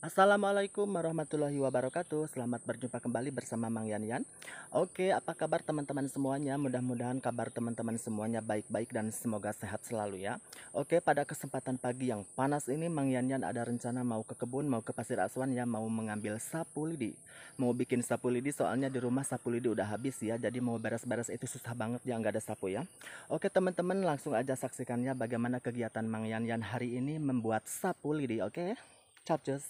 Assalamualaikum warahmatullahi wabarakatuh Selamat berjumpa kembali bersama Mang Yan Yan Oke apa kabar teman-teman semuanya Mudah-mudahan kabar teman-teman semuanya baik-baik dan semoga sehat selalu ya Oke pada kesempatan pagi yang panas ini Mang Yan Yan ada rencana mau ke kebun Mau ke pasir Aswan ya mau mengambil sapu lidi Mau bikin sapu lidi soalnya di rumah sapu lidi udah habis ya Jadi mau beres-beres itu susah banget ya nggak ada sapu ya Oke teman-teman langsung aja saksikannya bagaimana kegiatan Mang Yan Yan hari ini membuat sapu lidi oke Capcus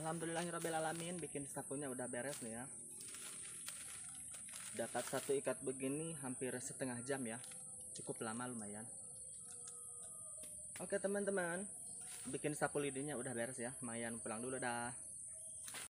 Alhamdulillahirrabbilalamin bikin sakunya udah beres nih ya dapat satu ikat begini hampir setengah jam ya cukup lama lumayan oke teman-teman bikin sapu lidinya udah beres ya Mayan pulang dulu dah